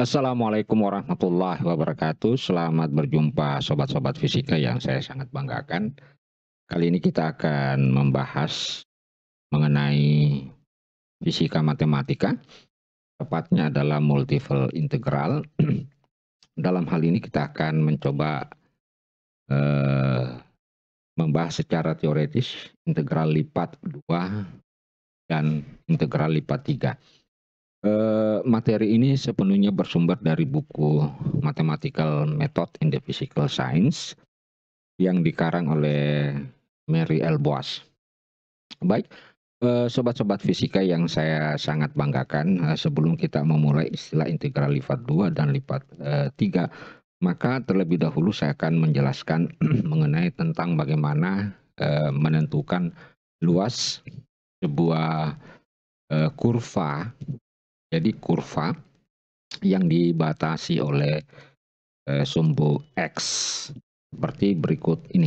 Assalamualaikum warahmatullahi wabarakatuh. Selamat berjumpa sobat-sobat fisika yang saya sangat banggakan. Kali ini kita akan membahas mengenai fisika matematika, tepatnya adalah multiple integral. Dalam hal ini kita akan mencoba eh, membahas secara teoretis integral lipat 2 dan integral lipat 3. Eh, materi ini sepenuhnya bersumber dari buku Mathematical Method in the Physical Science yang dikarang oleh Mary L. Boas. Baik, eh, sobat-sobat fisika yang saya sangat banggakan, eh, sebelum kita memulai istilah integral lipat 2 dan lipat 3, maka terlebih dahulu saya akan menjelaskan mengenai tentang bagaimana menentukan luas sebuah kurva jadi kurva yang dibatasi oleh eh, sumbu X seperti berikut ini.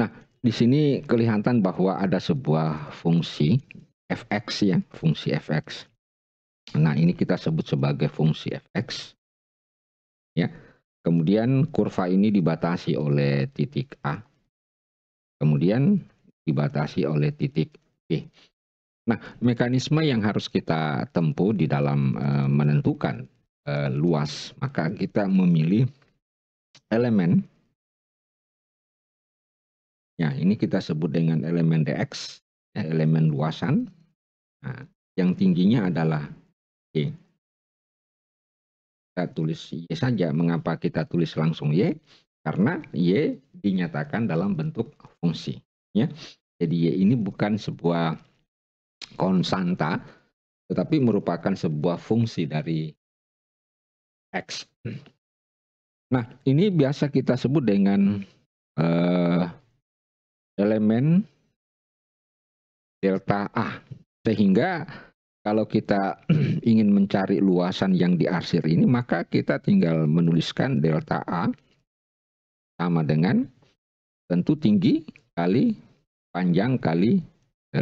Nah, di sini kelihatan bahwa ada sebuah fungsi fx ya, fungsi fx. Nah, ini kita sebut sebagai fungsi fx. Ya. Kemudian kurva ini dibatasi oleh titik A. Kemudian dibatasi oleh titik B. Nah, mekanisme yang harus kita tempuh di dalam uh, menentukan uh, luas, maka kita memilih elemen. Ya, ini kita sebut dengan elemen dx, eh, elemen luasan. Nah, yang tingginya adalah y. Kita tulis y saja. Mengapa kita tulis langsung y? Karena y dinyatakan dalam bentuk fungsi. Ya, jadi y ini bukan sebuah konstanta, tetapi merupakan sebuah fungsi dari X. Nah, ini biasa kita sebut dengan uh, elemen delta A. Sehingga kalau kita ingin mencari luasan yang diarsir ini, maka kita tinggal menuliskan delta A sama dengan tentu tinggi kali panjang kali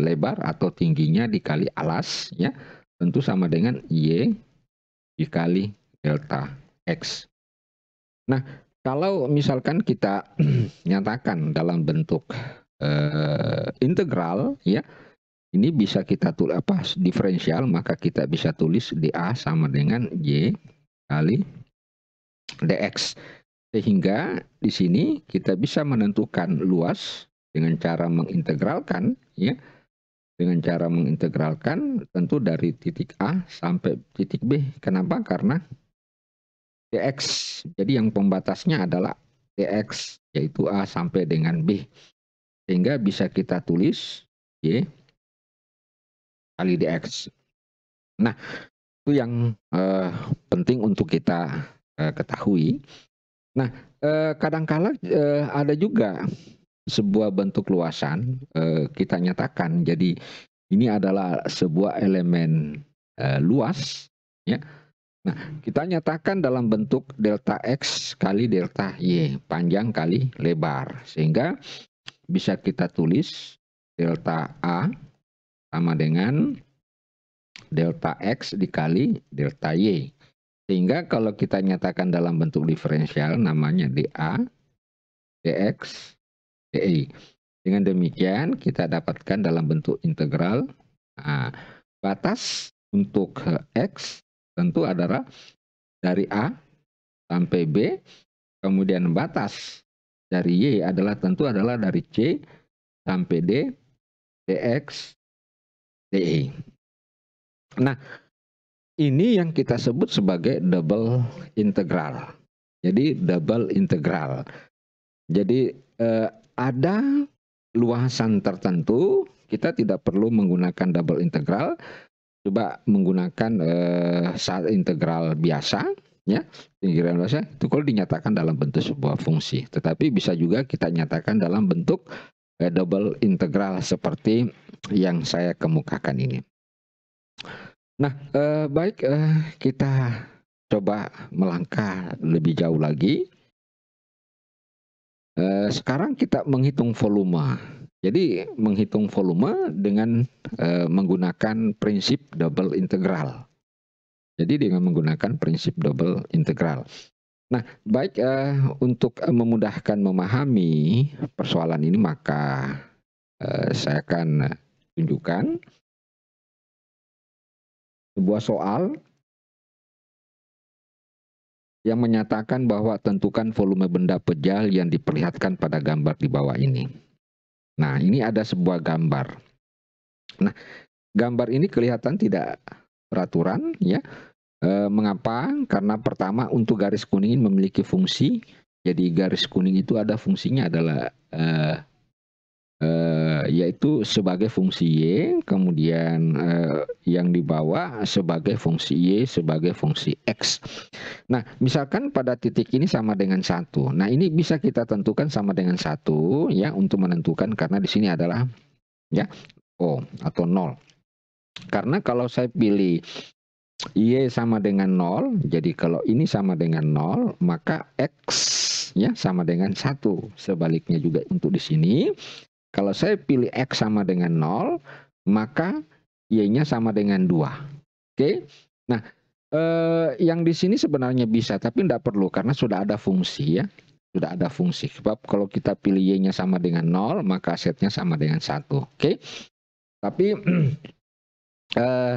lebar atau tingginya dikali alas ya tentu sama dengan y dikali delta x. Nah, kalau misalkan kita nyatakan dalam bentuk eh, integral ya ini bisa kita tulis apa diferensial maka kita bisa tulis dA sama dengan Y kali dx sehingga di sini kita bisa menentukan luas dengan cara mengintegralkan ya dengan cara mengintegralkan tentu dari titik A sampai titik B. Kenapa? Karena dx. Jadi yang pembatasnya adalah dx yaitu A sampai dengan B. Sehingga bisa kita tulis y kali dx. Nah, itu yang eh, penting untuk kita eh, ketahui. Nah, eh, kadangkala eh, ada juga sebuah bentuk luasan eh, kita nyatakan jadi ini adalah sebuah elemen eh, luas ya nah kita nyatakan dalam bentuk delta x kali delta y panjang kali lebar sehingga bisa kita tulis delta a sama dengan delta x dikali delta y sehingga kalau kita nyatakan dalam bentuk diferensial namanya dA dx DI. Dengan demikian kita dapatkan dalam bentuk integral nah, batas untuk X tentu adalah dari A sampai B kemudian batas dari Y adalah tentu adalah dari C sampai D DX DE. Nah, ini yang kita sebut sebagai double integral. Jadi double integral. Jadi eh, ada luasan tertentu kita tidak perlu menggunakan double integral coba menggunakan eh, saat integral biasa ya integral biasa itu kalau dinyatakan dalam bentuk sebuah fungsi tetapi bisa juga kita nyatakan dalam bentuk eh, double integral seperti yang saya kemukakan ini nah eh, baik eh, kita coba melangkah lebih jauh lagi Eh, sekarang kita menghitung volume. Jadi menghitung volume dengan uh, menggunakan prinsip double integral. Jadi dengan menggunakan prinsip double integral. Nah, baik uh, untuk memudahkan memahami persoalan ini maka uh, saya akan tunjukkan sebuah soal yang menyatakan bahwa tentukan volume benda pejal yang diperlihatkan pada gambar di bawah ini. Nah, ini ada sebuah gambar. Nah, gambar ini kelihatan tidak peraturan, ya. E, mengapa? Karena pertama untuk garis kuning memiliki fungsi. Jadi garis kuning itu ada fungsinya adalah e, eh, yaitu sebagai fungsi y, kemudian eh, yang dibawa sebagai fungsi y sebagai fungsi x. Nah, misalkan pada titik ini sama dengan satu. Nah, ini bisa kita tentukan sama dengan satu ya untuk menentukan karena di sini adalah ya o atau nol. Karena kalau saya pilih Y sama dengan nol, jadi kalau ini sama dengan nol maka X ya sama dengan satu. Sebaliknya juga untuk di sini, kalau saya pilih X sama dengan 0, maka Y-nya sama dengan 2. Oke? Okay? Nah, eh, yang di sini sebenarnya bisa, tapi tidak perlu karena sudah ada fungsi ya. Sudah ada fungsi. Sebab kalau kita pilih Y-nya sama dengan 0, maka setnya sama dengan 1. Oke? Okay? Tapi eh,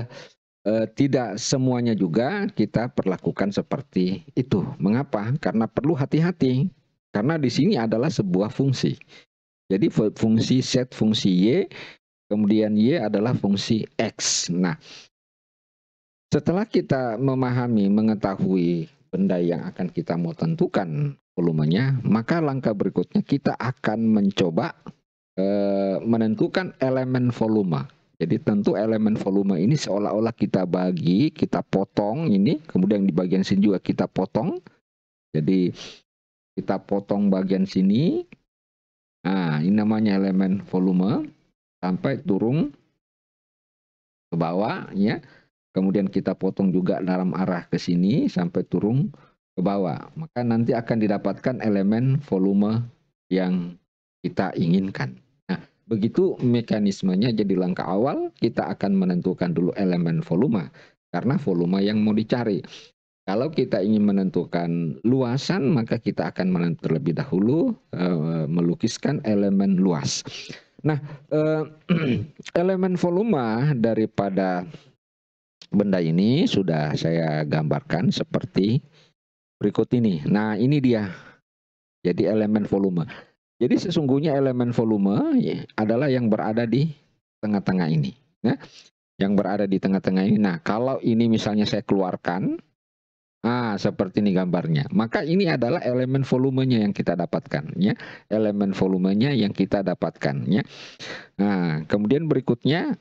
eh, tidak semuanya juga kita perlakukan seperti itu. Mengapa? Karena perlu hati-hati. Karena di sini adalah sebuah fungsi. Jadi fungsi set fungsi Y, kemudian Y adalah fungsi X. Nah, setelah kita memahami, mengetahui benda yang akan kita mau tentukan volumenya, maka langkah berikutnya kita akan mencoba e, menentukan elemen volume. Jadi tentu elemen volume ini seolah-olah kita bagi, kita potong ini, kemudian di bagian sini juga kita potong. Jadi kita potong bagian sini, Nah, ini namanya elemen volume sampai turun ke bawah ya. Kemudian kita potong juga dalam arah ke sini sampai turun ke bawah. Maka nanti akan didapatkan elemen volume yang kita inginkan. Nah, begitu mekanismenya. Jadi langkah awal kita akan menentukan dulu elemen volume karena volume yang mau dicari. Kalau kita ingin menentukan luasan, maka kita akan menentukan terlebih dahulu uh, melukiskan elemen luas. Nah, uh, elemen volume daripada benda ini sudah saya gambarkan seperti berikut ini. Nah, ini dia. Jadi elemen volume. Jadi sesungguhnya elemen volume adalah yang berada di tengah-tengah ini. Ya. Yang berada di tengah-tengah ini. Nah, kalau ini misalnya saya keluarkan, Ah, seperti ini gambarnya. Maka ini adalah elemen volumenya yang kita dapatkan, ya. Elemen volumenya yang kita dapatkan, ya. Nah, kemudian berikutnya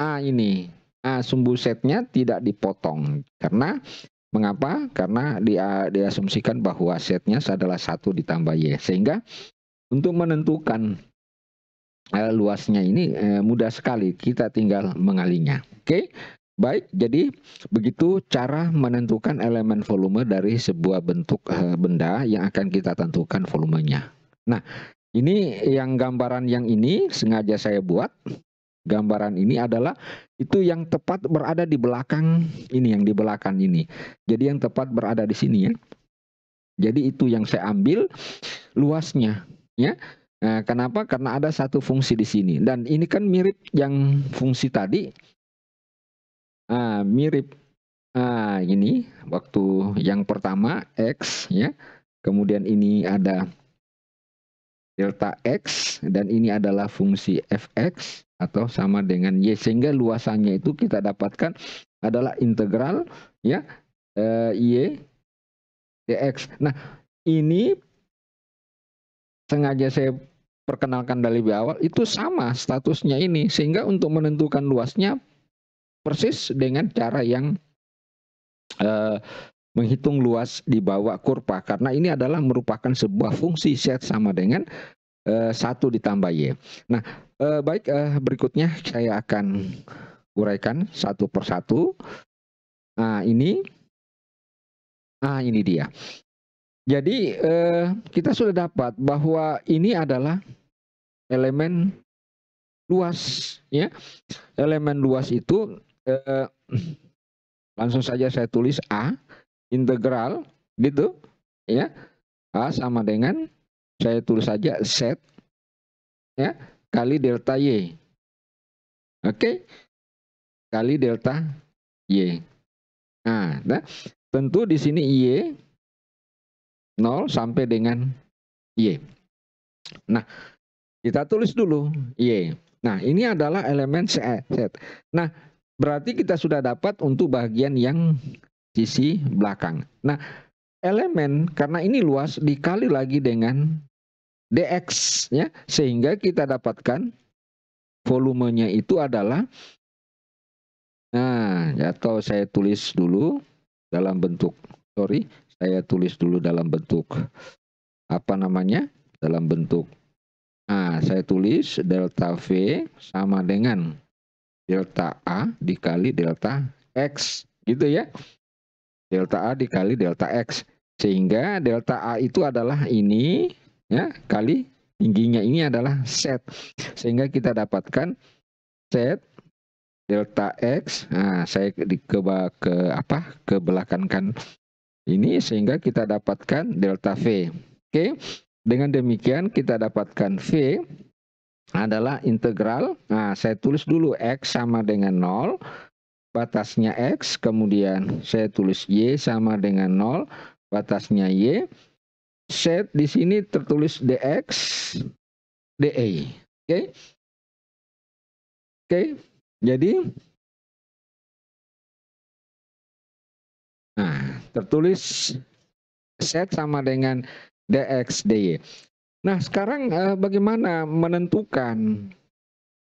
A ini. A sumbu setnya tidak dipotong karena mengapa? Karena dia diasumsikan bahwa setnya adalah satu ditambah y. Sehingga untuk menentukan eh, luasnya ini eh, mudah sekali, kita tinggal mengalinya. Oke. Okay? Baik, jadi begitu cara menentukan elemen volume dari sebuah bentuk eh, benda yang akan kita tentukan volumenya. Nah, ini yang gambaran yang ini sengaja saya buat. Gambaran ini adalah itu yang tepat berada di belakang ini, yang di belakang ini. Jadi yang tepat berada di sini ya. Jadi itu yang saya ambil luasnya ya. Nah, kenapa? Karena ada satu fungsi di sini dan ini kan mirip yang fungsi tadi ah, mirip ah, ini waktu yang pertama X ya kemudian ini ada delta X dan ini adalah fungsi fx atau sama dengan y sehingga luasannya itu kita dapatkan adalah integral ya eh, y dx. Nah, ini sengaja saya perkenalkan dari awal itu sama statusnya ini sehingga untuk menentukan luasnya persis dengan cara yang uh, menghitung luas di bawah kurva karena ini adalah merupakan sebuah fungsi set sama dengan eh, satu ditambah y. Nah, eh, baik berikutnya saya akan uraikan satu persatu. Nah, ini, nah ini dia. Jadi kita sudah dapat bahwa ini adalah elemen luas, ya. Elemen luas itu langsung saja saya tulis A integral gitu ya A sama dengan saya tulis saja set ya kali delta Y. Oke. Kali delta Y. Nah, nah tentu di sini Y 0 sampai dengan Y. Nah, kita tulis dulu Y. Nah, ini adalah elemen set Nah, Berarti kita sudah dapat untuk bagian yang sisi belakang. Nah, elemen karena ini luas dikali lagi dengan dx ya sehingga kita dapatkan volumenya itu adalah nah ya, atau saya tulis dulu dalam bentuk sorry saya tulis dulu dalam bentuk apa namanya dalam bentuk nah saya tulis delta v sama dengan delta A dikali delta X gitu ya. Delta A dikali delta X. Sehingga delta A itu adalah ini ya kali tingginya ini adalah set. Sehingga kita dapatkan set delta X. Nah, saya di ke, ke apa? kebelakangkan ini sehingga kita dapatkan delta V. Oke. Dengan demikian kita dapatkan V adalah integral. Nah, saya tulis dulu X sama dengan 0. Batasnya X, kemudian saya tulis Y sama dengan 0. Batasnya Y. Set di sini tertulis DX, dy. E. Oke. Okay? Oke. Okay? Jadi Nah, tertulis set sama dengan DX, DY. Nah, sekarang eh, bagaimana menentukan?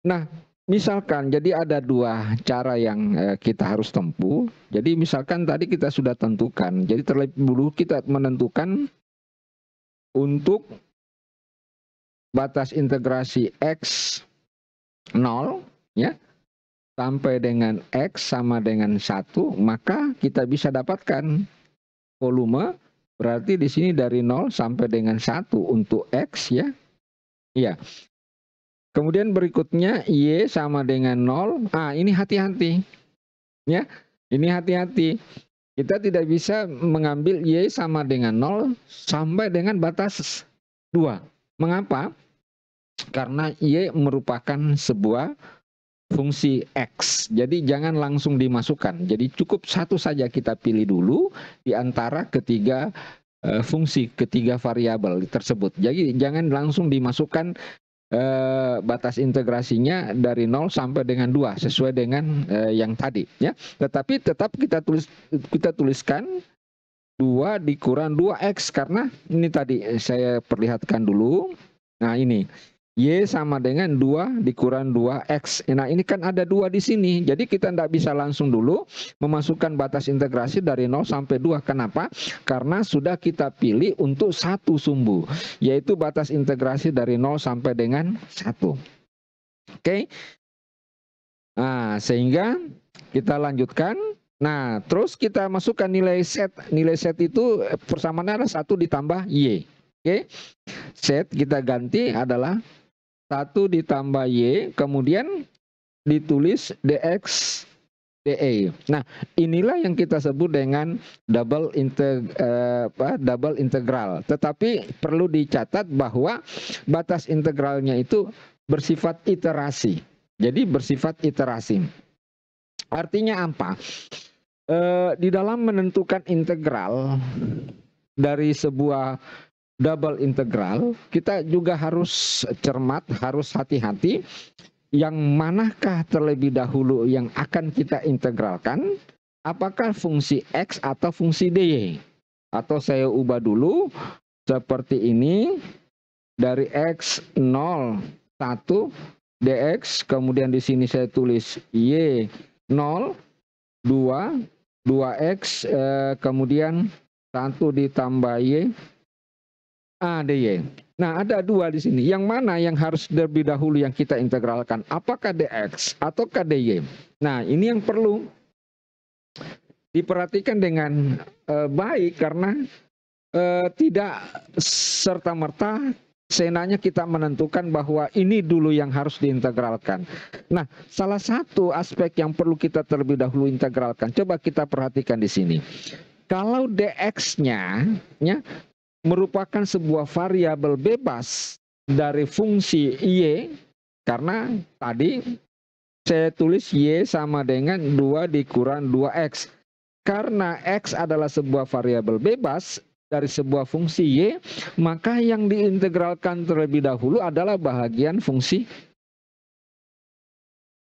Nah, misalkan jadi ada dua cara yang eh, kita harus tempuh. Jadi misalkan tadi kita sudah tentukan. Jadi terlebih dulu kita menentukan untuk batas integrasi x 0 ya sampai dengan x sama dengan satu maka kita bisa dapatkan volume Berarti di sini dari 0 sampai dengan 1 untuk X ya. ya. Kemudian berikutnya Y sama dengan 0. Ah, ini hati-hati. Ya, ini hati-hati. Kita tidak bisa mengambil Y sama dengan 0 sampai dengan batas 2. Mengapa? Karena Y merupakan sebuah fungsi X. Jadi jangan langsung dimasukkan. Jadi cukup satu saja kita pilih dulu di antara ketiga uh, fungsi ketiga variabel tersebut. Jadi jangan langsung dimasukkan uh, batas integrasinya dari 0 sampai dengan 2 sesuai dengan uh, yang tadi ya. Tetapi tetap kita tulis kita tuliskan 2 dikurang 2x karena ini tadi saya perlihatkan dulu. Nah, ini Y sama dengan 2 dikurang 2X. Nah ini kan ada dua di sini. Jadi kita tidak bisa langsung dulu memasukkan batas integrasi dari 0 sampai 2. Kenapa? Karena sudah kita pilih untuk satu sumbu. Yaitu batas integrasi dari 0 sampai dengan 1. Oke. Okay? Nah sehingga kita lanjutkan. Nah terus kita masukkan nilai set. Nilai set itu persamaannya adalah 1 ditambah Y. Oke. Okay? Set kita ganti adalah 1 ditambah Y, kemudian ditulis DX DE. Nah, inilah yang kita sebut dengan double integ eh, apa, double integral. Tetapi perlu dicatat bahwa batas integralnya itu bersifat iterasi. Jadi bersifat iterasi. Artinya apa? E, di dalam menentukan integral dari sebuah double integral, kita juga harus cermat, harus hati-hati yang manakah terlebih dahulu yang akan kita integralkan, apakah fungsi X atau fungsi D. Atau saya ubah dulu seperti ini dari X 0 1 dx kemudian di sini saya tulis y 0 2 2x eh, kemudian 1 ditambah y ADY. Ya. Nah, ada dua di sini. Yang mana yang harus terlebih dahulu yang kita integralkan? Apakah DX atau KDY? Nah, ini yang perlu diperhatikan dengan uh, baik karena uh, tidak serta-merta senanya kita menentukan bahwa ini dulu yang harus diintegralkan. Nah, salah satu aspek yang perlu kita terlebih dahulu integralkan. Coba kita perhatikan di sini. Kalau DX-nya ya merupakan sebuah variabel bebas dari fungsi y karena tadi saya tulis y sama dengan 2 dikurang 2x. Karena x adalah sebuah variabel bebas dari sebuah fungsi y, maka yang diintegralkan terlebih dahulu adalah bahagian fungsi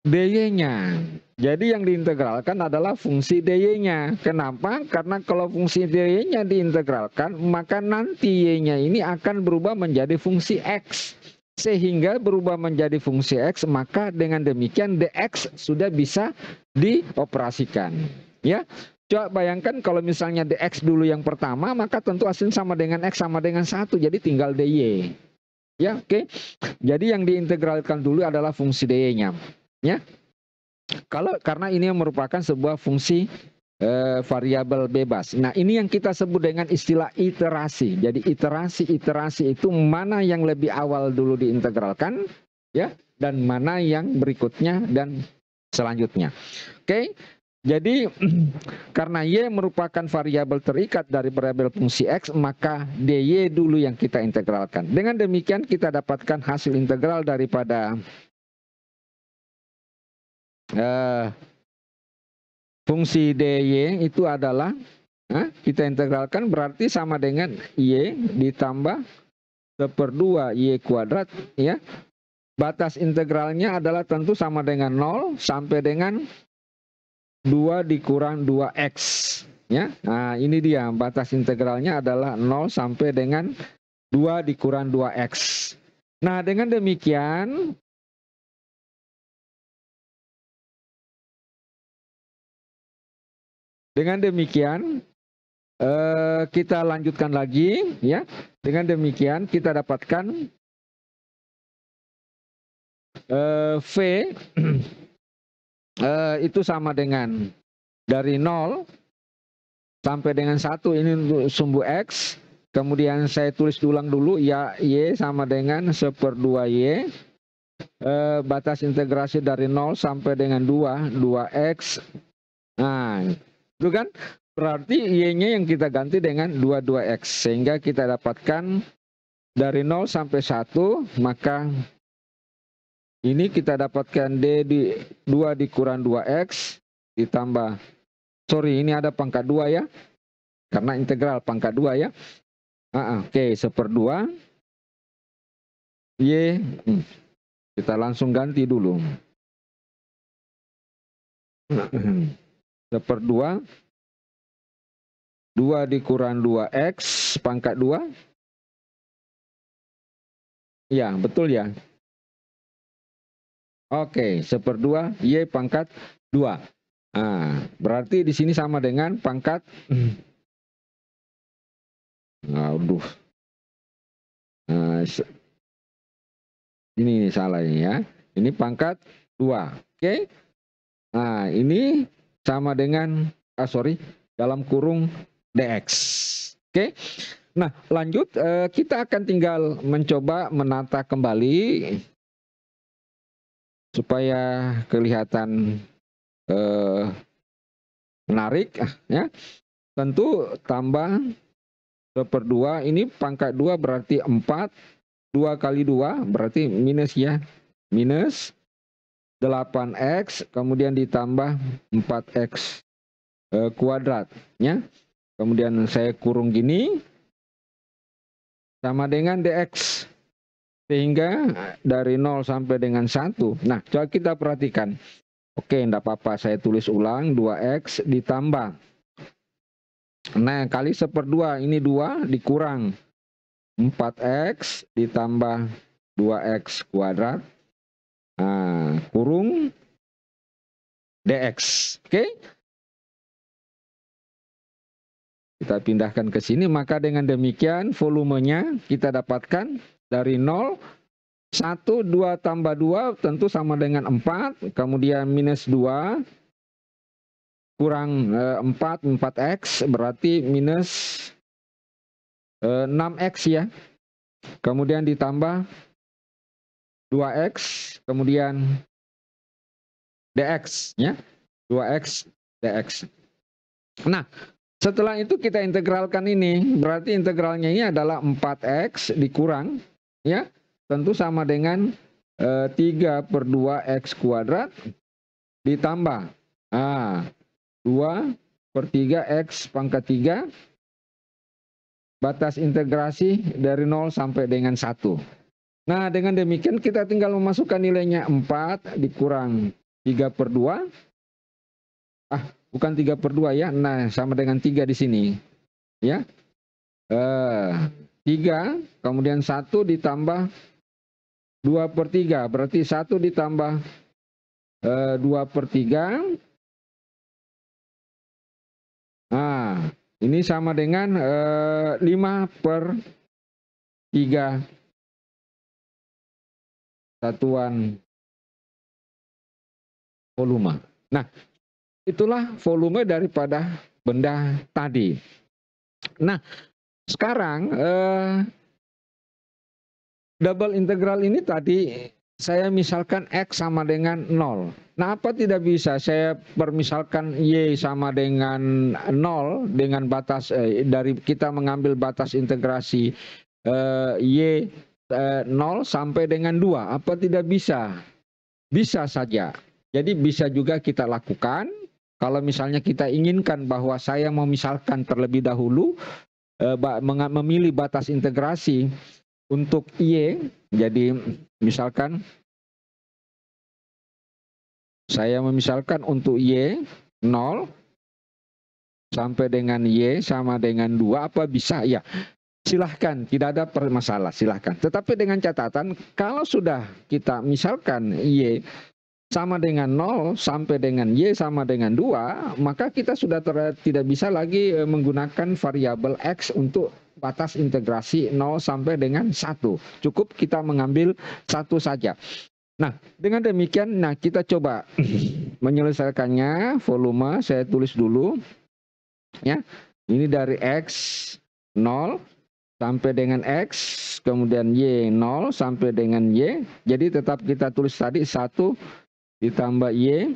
dy-nya. Jadi yang diintegralkan adalah fungsi dy-nya. Kenapa? Karena kalau fungsi dy-nya diintegralkan, maka nanti y-nya ini akan berubah menjadi fungsi x. Sehingga berubah menjadi fungsi x, maka dengan demikian dx sudah bisa dioperasikan. Ya, Coba bayangkan kalau misalnya dx dulu yang pertama, maka tentu asin sama dengan x sama dengan satu, jadi tinggal dy. Ya, oke. Okay? Jadi yang diintegralkan dulu adalah fungsi dy-nya. Ya. Kalau karena ini yang merupakan sebuah fungsi e, variabel bebas. Nah, ini yang kita sebut dengan istilah iterasi. Jadi iterasi-iterasi itu mana yang lebih awal dulu diintegralkan, ya, dan mana yang berikutnya dan selanjutnya. Oke. Jadi karena Y merupakan variabel terikat dari variabel fungsi X, maka DY dulu yang kita integralkan. Dengan demikian kita dapatkan hasil integral daripada uh, fungsi dy itu adalah uh, kita integralkan berarti sama dengan y ditambah seperdua y kuadrat ya batas integralnya adalah tentu sama dengan 0 sampai dengan 2 dikurang 2x ya nah ini dia batas integralnya adalah 0 sampai dengan 2 dikurang 2x nah dengan demikian Dengan demikian eh, kita lanjutkan lagi ya. Dengan demikian kita dapatkan eh, V eh, itu sama dengan dari 0 sampai dengan 1 ini untuk sumbu X. Kemudian saya tulis ulang dulu ya Y sama dengan seperdua Y. Eh, batas integrasi dari 0 sampai dengan 2, 2X. Nah, itu kan berarti y-nya yang kita ganti dengan 22x sehingga kita dapatkan dari 0 sampai 1 maka ini kita dapatkan d di 2 dikurang 2x ditambah sorry ini ada pangkat 2 ya karena integral pangkat 2 ya ah, ah oke okay, seperdua y hmm, kita langsung ganti dulu hmm, hmm ada dua, 2. 2 dikurang dua x pangkat dua. Ya, betul ya. Oke, seperdua Y pangkat dua. Nah, berarti di sini sama dengan pangkat. Aduh. Nah, ini, ini salah ini ya. Ini pangkat 2. Oke. Nah, ini sama dengan ah, sorry dalam kurung dx. Oke. Okay? Nah, lanjut eh, kita akan tinggal mencoba menata kembali supaya kelihatan eh, menarik ah, ya. Tentu tambah per 2 ini pangkat dua berarti empat dua kali dua berarti minus ya minus 8x kemudian ditambah 4x e, kuadratnya kemudian saya kurung gini sama dengan dx sehingga dari 0 sampai dengan 1 nah coba kita perhatikan oke enggak apa-apa saya tulis ulang 2x ditambah nah kali seperdua ini 2 dikurang 4x ditambah 2x kuadrat Nah, kurung dx. Oke. Okay? Kita pindahkan ke sini, maka dengan demikian volumenya kita dapatkan dari 0, 1, 2 tambah 2 tentu sama dengan 4, kemudian minus 2, kurang 4, eh, 4x berarti minus 6x eh, ya. Kemudian ditambah 2x kemudian dx ya 2x dx nah setelah itu kita integralkan ini berarti integralnya ini adalah 4x dikurang ya tentu sama dengan e, eh, 3 per 2x kuadrat ditambah ah, 2 per 3x pangkat 3 batas integrasi dari 0 sampai dengan 1 Nah, dengan demikian kita tinggal memasukkan nilainya 4 dikurang 3 per 2. Ah, bukan 3 per 2 ya. Nah, sama dengan 3 di sini. Ya. Eh, 3, kemudian 1 ditambah 2 per 3. Berarti 1 ditambah eh, 2 per 3. Nah, ini sama dengan eh, 5 per 3 satuan volume. Nah, itulah volume daripada benda tadi. Nah, sekarang eh, double integral ini tadi saya misalkan X sama dengan 0. Nah, apa tidak bisa saya permisalkan Y sama dengan 0 dengan batas eh, dari kita mengambil batas integrasi eh, Y 0 eh, sampai dengan 2. Apa tidak bisa? Bisa saja. Jadi bisa juga kita lakukan. Kalau misalnya kita inginkan bahwa saya mau misalkan terlebih dahulu, eh, memilih batas integrasi untuk Y, e, jadi misalkan saya memisalkan untuk Y 0 e sampai dengan Y e sama dengan 2, apa bisa? Ya, silahkan, tidak ada permasalah silahkan. Tetapi dengan catatan, kalau sudah kita misalkan Y sama dengan 0 sampai dengan Y sama dengan 2, maka kita sudah tidak bisa lagi e, menggunakan variabel X untuk batas integrasi 0 sampai dengan 1. Cukup kita mengambil satu saja. Nah, dengan demikian, nah kita coba menyelesaikannya. Volume saya tulis dulu. Ya, ini dari X 0 sampai dengan X, kemudian Y 0 sampai dengan Y. Jadi tetap kita tulis tadi 1 ditambah Y,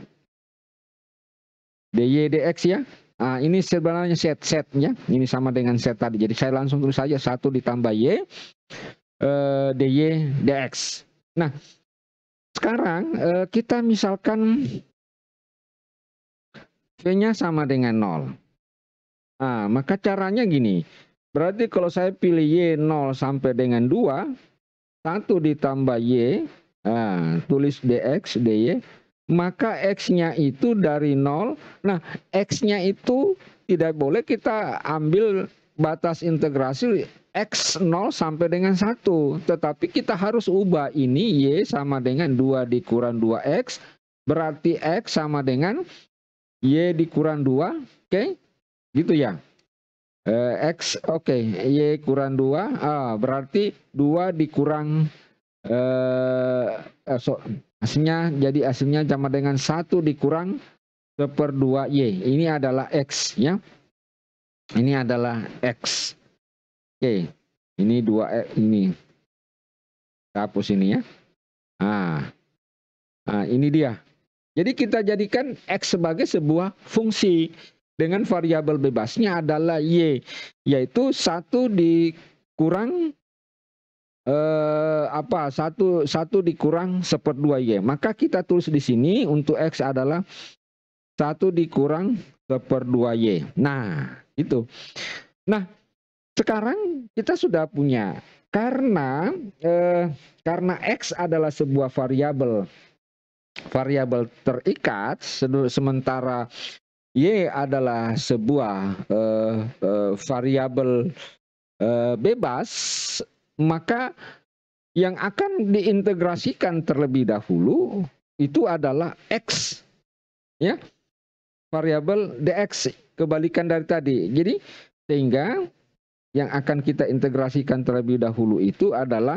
DY DX ya. Nah, ini sebenarnya set setnya, ini sama dengan set tadi. Jadi saya langsung tulis saja 1 ditambah Y, Uh, eh, DY DX. Nah, sekarang uh, kita misalkan V-nya sama dengan 0. Nah, maka caranya gini. Berarti kalau saya pilih Y 0 sampai dengan 2, 1 ditambah Y, nah, tulis DX, DY, maka X-nya itu dari 0. Nah, X-nya itu tidak boleh kita ambil batas integrasi X0 sampai dengan 1. Tetapi kita harus ubah ini Y sama dengan 2 dikurang 2X. Berarti X sama dengan Y dikurang 2. Oke, okay? gitu ya. Eh, X, oke. Okay. Y kurang 2. Ah, berarti 2 dikurang. Eh, so, hasilnya, jadi hasilnya sama dengan 1 dikurang 1 per 2 Y. Ini adalah X ya. Ini adalah X. Oke. Okay. Ini 2 X eh, ini. Kita hapus ini ya. Ah. ah, ini dia. Jadi kita jadikan X sebagai sebuah fungsi dengan variabel bebasnya adalah y yaitu satu dikurang eh, apa satu satu dikurang seperdua y maka kita tulis di sini untuk x adalah satu dikurang seperdua y nah itu nah sekarang kita sudah punya karena eh, karena x adalah sebuah variabel variabel terikat sementara Y adalah sebuah uh, uh, variabel uh, bebas, maka yang akan diintegrasikan terlebih dahulu itu adalah x, ya, variabel dx kebalikan dari tadi. Jadi sehingga yang akan kita integrasikan terlebih dahulu itu adalah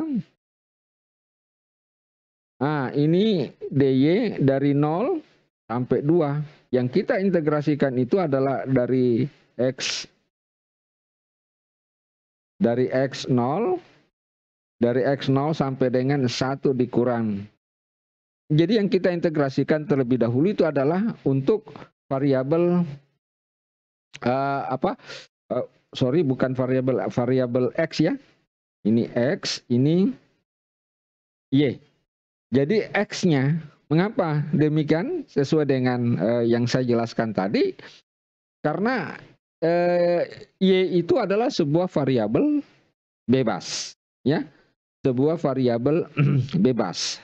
ah ini dy dari 0 sampai 2 yang kita integrasikan itu adalah dari X dari X0 dari X0 sampai dengan 1 dikurang. Jadi yang kita integrasikan terlebih dahulu itu adalah untuk variabel uh, apa? Uh, sorry, bukan variabel variabel x ya. Ini x, ini y. Jadi x-nya Mengapa demikian? Sesuai dengan eh, yang saya jelaskan tadi, karena eh, y itu adalah sebuah variabel bebas, ya, sebuah variabel bebas,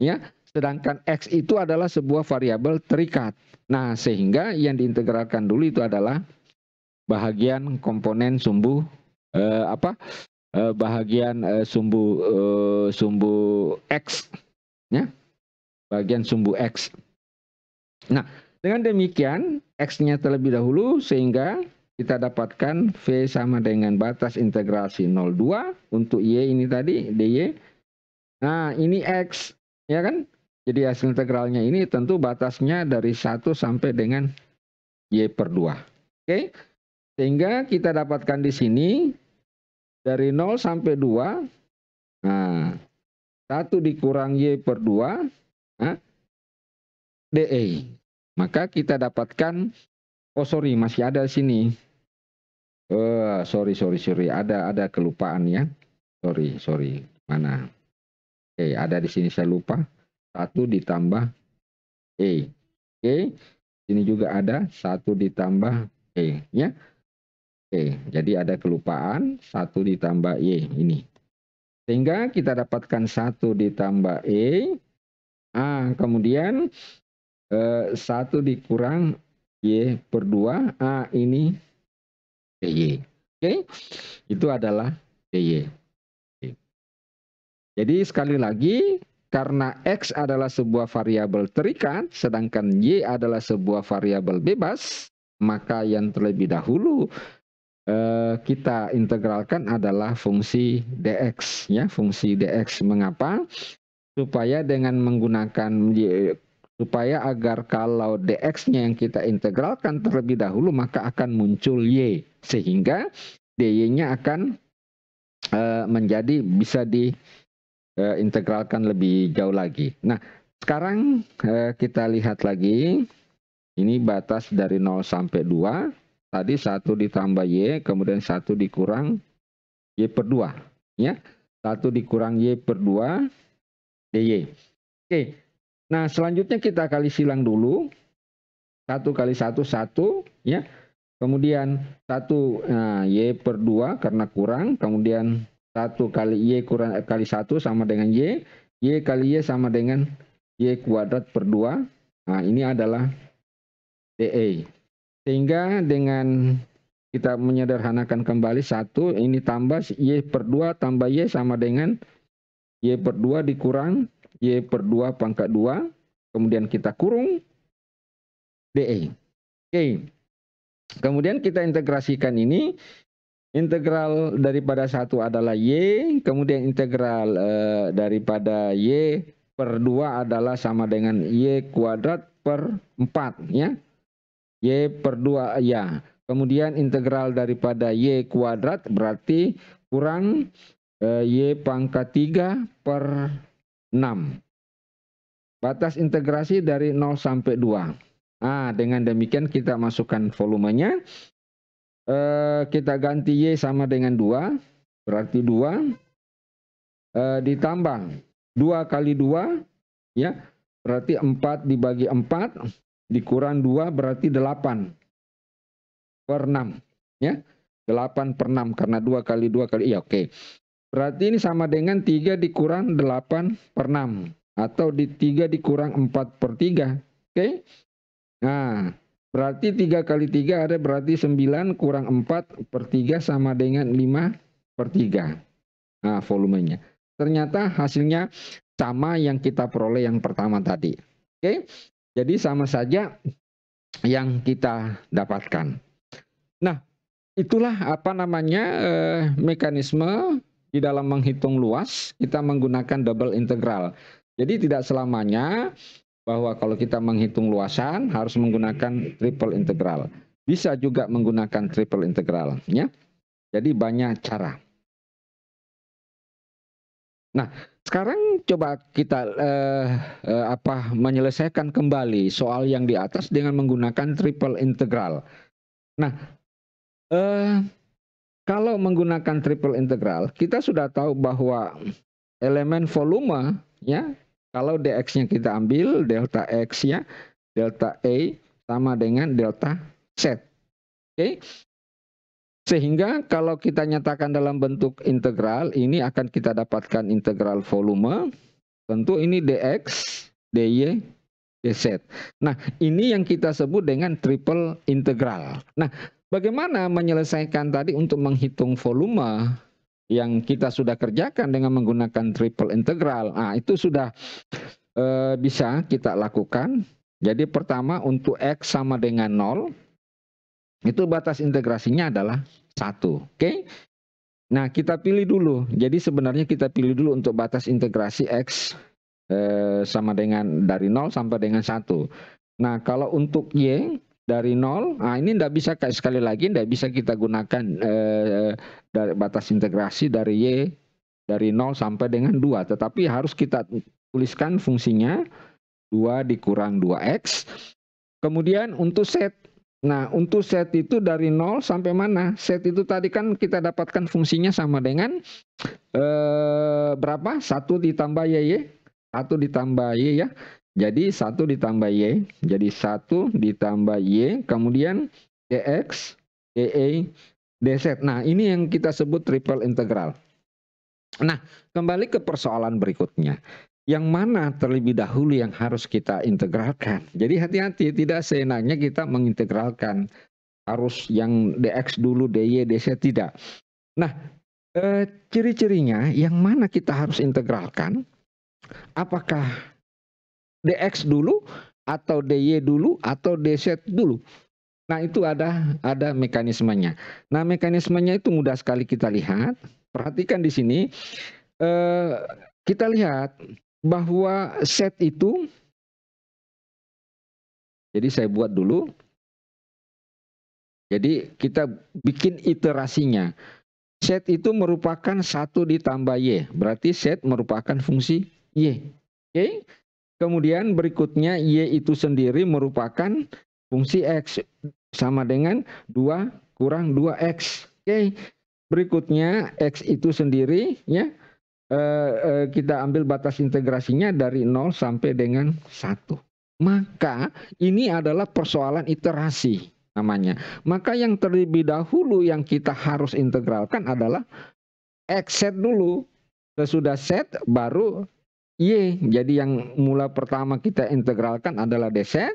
ya. Sedangkan x itu adalah sebuah variabel terikat. Nah, sehingga yang diintegralkan dulu itu adalah bahagian komponen sumbu eh, apa eh, bahagian eh, sumbu eh, sumbu x, ya bagian sumbu X. Nah, dengan demikian X-nya terlebih dahulu sehingga kita dapatkan V sama dengan batas integrasi 02 untuk Y ini tadi, DY. Nah, ini X, ya kan? Jadi hasil integralnya ini tentu batasnya dari 1 sampai dengan Y per 2. Oke, okay? sehingga kita dapatkan di sini dari 0 sampai 2, nah, 1 dikurang Y per 2, DE. Maka kita dapatkan, oh sorry masih ada di sini. Oh, sorry, sorry, sorry. Ada ada kelupaan ya. Sorry, sorry. Mana? Oke, ada di sini saya lupa. Satu ditambah E. Oke, Ini juga ada. Satu ditambah E. Ya. Oke, jadi ada kelupaan. Satu ditambah Y e, ini. Sehingga kita dapatkan satu ditambah E A. Nah, kemudian eh, 1 dikurang Y per 2. A ini DY. Oke, okay? itu adalah DY. Okay. Jadi sekali lagi, karena X adalah sebuah variabel terikat, sedangkan Y adalah sebuah variabel bebas, maka yang terlebih dahulu eh, kita integralkan adalah fungsi dx ya fungsi dx mengapa supaya dengan menggunakan supaya agar kalau dx-nya yang kita integralkan terlebih dahulu maka akan muncul y sehingga dy-nya akan e, menjadi bisa diintegralkan e, lebih jauh lagi. Nah, sekarang e, kita lihat lagi ini batas dari 0 sampai 2. Tadi satu ditambah y, kemudian satu dikurang y per 2, ya. 1 dikurang y per 2 Y. Iya, iya. Oke. Nah, selanjutnya kita kali silang dulu. satu kali satu satu, Ya. Kemudian satu nah, Y per dua karena kurang. Kemudian satu kali Y kurang, eh, kali satu sama dengan Y. Y kali Y sama dengan Y kuadrat per dua. Nah, ini adalah DE. Sehingga dengan kita menyederhanakan kembali satu ini tambah Y per dua tambah Y sama dengan Y per 2 dikurang Y per 2 pangkat 2. Kemudian kita kurung DE. Oke. Okay. Kemudian kita integrasikan ini. Integral daripada satu adalah Y. Kemudian integral eh, daripada Y per 2 adalah sama dengan Y kuadrat per 4. Ya. Y per 2 ya. Kemudian integral daripada Y kuadrat berarti kurang Eh, y pangkat 3 per 6. Batas integrasi dari 0 sampai 2. Nah, dengan demikian kita masukkan volumenya. Eh, kita ganti Y sama dengan 2. Berarti 2. Eh, ditambah 2 kali 2. ya Berarti 4 dibagi 4. Dikurang 2 berarti 8. Per 6. Ya. 8 per 6 karena 2 kali 2 kali iya oke. Okay. Berarti ini sama dengan 3 dikurang 8 per 6. Atau di 3 dikurang 4 per 3. Oke? Okay? Nah, berarti 3 kali 3 ada berarti 9 kurang 4 per 3 sama dengan 5 per 3. Nah, volumenya. Ternyata hasilnya sama yang kita peroleh yang pertama tadi. Oke? Okay? Jadi sama saja yang kita dapatkan. Nah, itulah apa namanya eh, mekanisme di dalam menghitung luas kita menggunakan double integral. Jadi tidak selamanya bahwa kalau kita menghitung luasan harus menggunakan triple integral. Bisa juga menggunakan triple integral ya. Jadi banyak cara. Nah, sekarang coba kita eh, eh, apa menyelesaikan kembali soal yang di atas dengan menggunakan triple integral. Nah, eh kalau menggunakan triple integral, kita sudah tahu bahwa elemen volume ya, kalau dx-nya kita ambil delta x ya, delta E sama dengan delta Z. Oke. Sehingga kalau kita nyatakan dalam bentuk integral, ini akan kita dapatkan integral volume. Tentu ini dx, dy, dz. Nah, ini yang kita sebut dengan triple integral. Nah, Bagaimana menyelesaikan tadi untuk menghitung volume yang kita sudah kerjakan dengan menggunakan triple integral? Nah, itu sudah e, bisa kita lakukan. Jadi pertama untuk X sama dengan 0, itu batas integrasinya adalah 1. Oke? Okay? Nah, kita pilih dulu. Jadi sebenarnya kita pilih dulu untuk batas integrasi X e, sama dengan dari 0 sampai dengan 1. Nah, kalau untuk Y, dari nol. Nah, ini tidak bisa kayak sekali lagi tidak bisa kita gunakan eh, dari batas integrasi dari y dari nol sampai dengan dua. tetapi harus kita tuliskan fungsinya 2 dikurang 2x. Kemudian untuk set Nah, untuk set itu dari 0 sampai mana? Set itu tadi kan kita dapatkan fungsinya sama dengan eh, berapa? 1 ditambah y, 1 ditambah Y ya. Jadi 1 ditambah Y. Jadi 1 ditambah Y. Kemudian DX, da, DZ. Nah ini yang kita sebut triple integral. Nah kembali ke persoalan berikutnya. Yang mana terlebih dahulu yang harus kita integralkan. Jadi hati-hati tidak seenaknya kita mengintegralkan. Harus yang DX dulu, DY, DZ tidak. Nah eh, ciri-cirinya yang mana kita harus integralkan. Apakah DX dulu atau DY dulu atau DZ dulu. Nah, itu ada ada mekanismenya. Nah, mekanismenya itu mudah sekali kita lihat. Perhatikan di sini eh, kita lihat bahwa set itu jadi saya buat dulu. Jadi kita bikin iterasinya. Set itu merupakan satu ditambah Y. Berarti set merupakan fungsi Y. Oke. Okay? Kemudian berikutnya Y itu sendiri merupakan fungsi X sama dengan 2 kurang 2X. Oke, okay. berikutnya X itu sendiri ya eh, eh, kita ambil batas integrasinya dari 0 sampai dengan 1. Maka ini adalah persoalan iterasi namanya. Maka yang terlebih dahulu yang kita harus integralkan adalah X set dulu. Sesudah set baru Y, jadi yang mula pertama kita integralkan adalah DZ,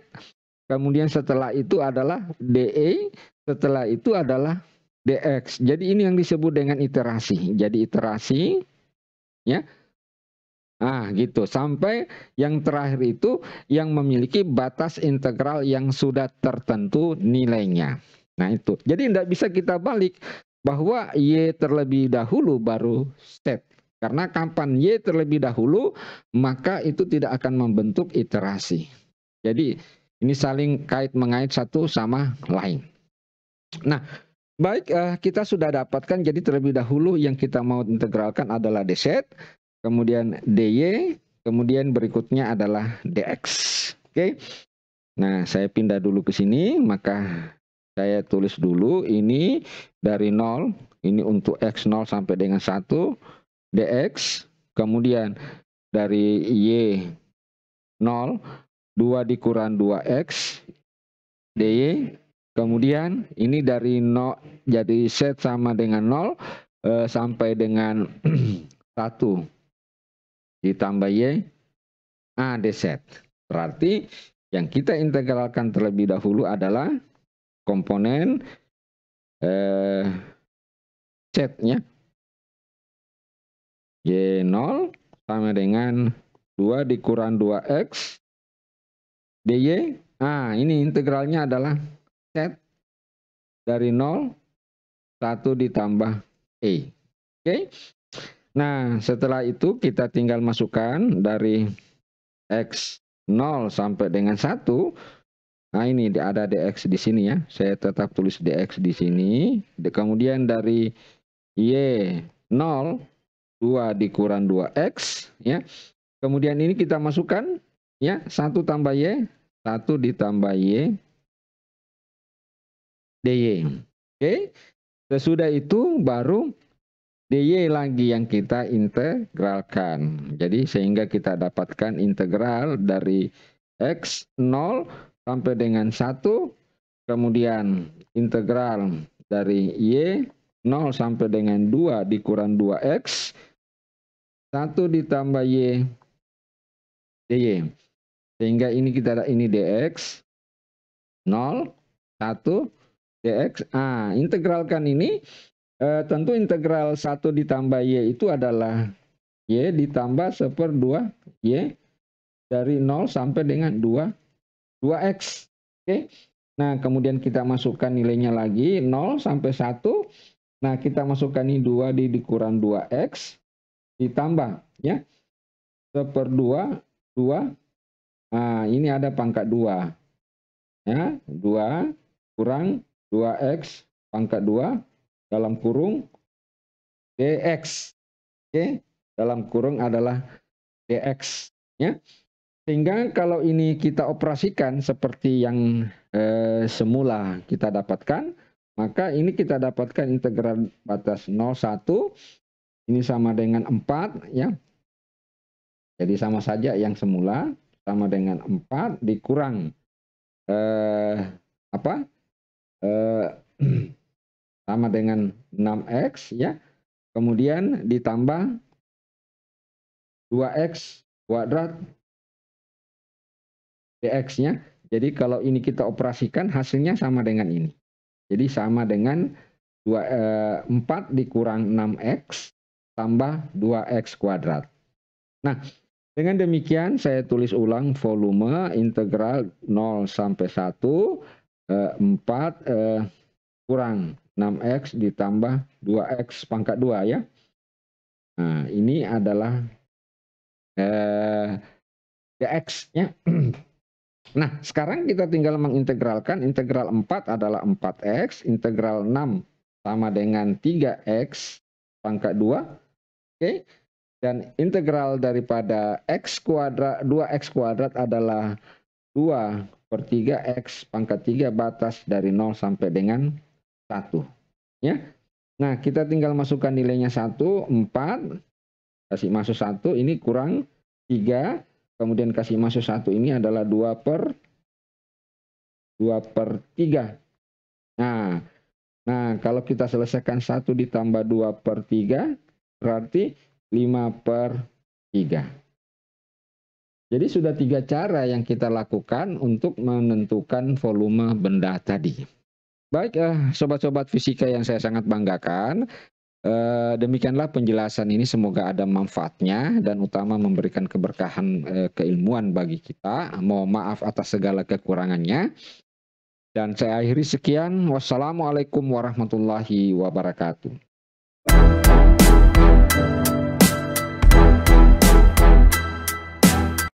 kemudian setelah itu adalah DE, setelah itu adalah DX. Jadi ini yang disebut dengan iterasi. Jadi iterasi ya. Ah, gitu. Sampai yang terakhir itu yang memiliki batas integral yang sudah tertentu nilainya. Nah, itu. Jadi tidak bisa kita balik bahwa Y terlebih dahulu baru step. Karena Y terlebih dahulu, maka itu tidak akan membentuk iterasi. Jadi ini saling kait mengait satu sama lain. Nah, baik eh, kita sudah dapatkan. Jadi terlebih dahulu yang kita mau integralkan adalah DZ, kemudian DY, kemudian berikutnya adalah DX. Oke. Nah, saya pindah dulu ke sini, maka saya tulis dulu ini dari 0, ini untuk X0 sampai dengan 1, dx, kemudian dari y 0, 2 dikurang 2x, dy, kemudian ini dari 0, jadi set sama dengan 0 e, eh, sampai dengan 1, ditambah y, a d set Berarti yang kita integralkan terlebih dahulu adalah komponen eh, setnya Y0 sama dengan 2 dikurang 2X dy. Nah, ini integralnya adalah set dari 0, 1 ditambah E. Oke. Okay? Nah, setelah itu kita tinggal masukkan dari X0 sampai dengan 1. Nah, ini ada dx di sini ya. Saya tetap tulis dx di sini. Kemudian dari Y0 2 dikurang 2X ya. Kemudian ini kita masukkan ya 1 tambah Y, 1 ditambah Y DY. Oke. Okay. Sesudah itu baru DY lagi yang kita integralkan. Jadi sehingga kita dapatkan integral dari X 0 sampai dengan 1 kemudian integral dari Y 0 sampai dengan 2 dikurang 2X 1 ditambah Y DY. Sehingga ini kita ini DX 0 1 DX. Ah, integralkan ini e, tentu integral 1 ditambah Y itu adalah Y ditambah 1 2 Y dari 0 sampai dengan 2 2X. Oke. Okay? Nah, kemudian kita masukkan nilainya lagi 0 sampai 1. Nah, kita masukkan ini 2 di dikurang 2X ditambah ya seperdua dua nah, ini ada pangkat dua ya dua kurang dua x pangkat dua dalam kurung dx oke dalam kurung adalah dx ya sehingga kalau ini kita operasikan seperti yang eh, semula kita dapatkan maka ini kita dapatkan integral batas satu ini sama dengan 4 ya. Jadi sama saja yang semula sama dengan 4 dikurang eh apa? Eh sama dengan 6x ya. Kemudian ditambah 2x kuadrat dx-nya. Jadi kalau ini kita operasikan hasilnya sama dengan ini. Jadi sama dengan 2, eh, 4 dikurang 6x tambah 2x kuadrat. Nah, dengan demikian saya tulis ulang volume integral 0 sampai 1 eh, 4 eh, kurang 6x ditambah 2x pangkat 2 ya. Nah, ini adalah eh, dx-nya. Nah, sekarang kita tinggal mengintegralkan. Integral 4 adalah 4x, integral 6 sama dengan 3x pangkat 2 okay? dan integral daripada x kuadrat 2x kuadrat adalah 2 per 3x pangkat 3 batas dari 0 sampai dengan 1 ya nah kita tinggal masukkan nilainya 1 4 kasih masuk 1 ini kurang 3 kemudian kasih masuk 1 ini adalah 2 per 2 per 3 nah nah kalau kita selesaikan 1 ditambah 2 per 3 Berarti 5 per 3. Jadi sudah tiga cara yang kita lakukan untuk menentukan volume benda tadi. Baik, eh, sobat-sobat eh, fisika yang saya sangat banggakan, eh, demikianlah penjelasan ini semoga ada manfaatnya dan utama memberikan keberkahan eh, keilmuan bagi kita. Mohon maaf atas segala kekurangannya. Dan saya akhiri sekian. Wassalamualaikum warahmatullahi wabarakatuh.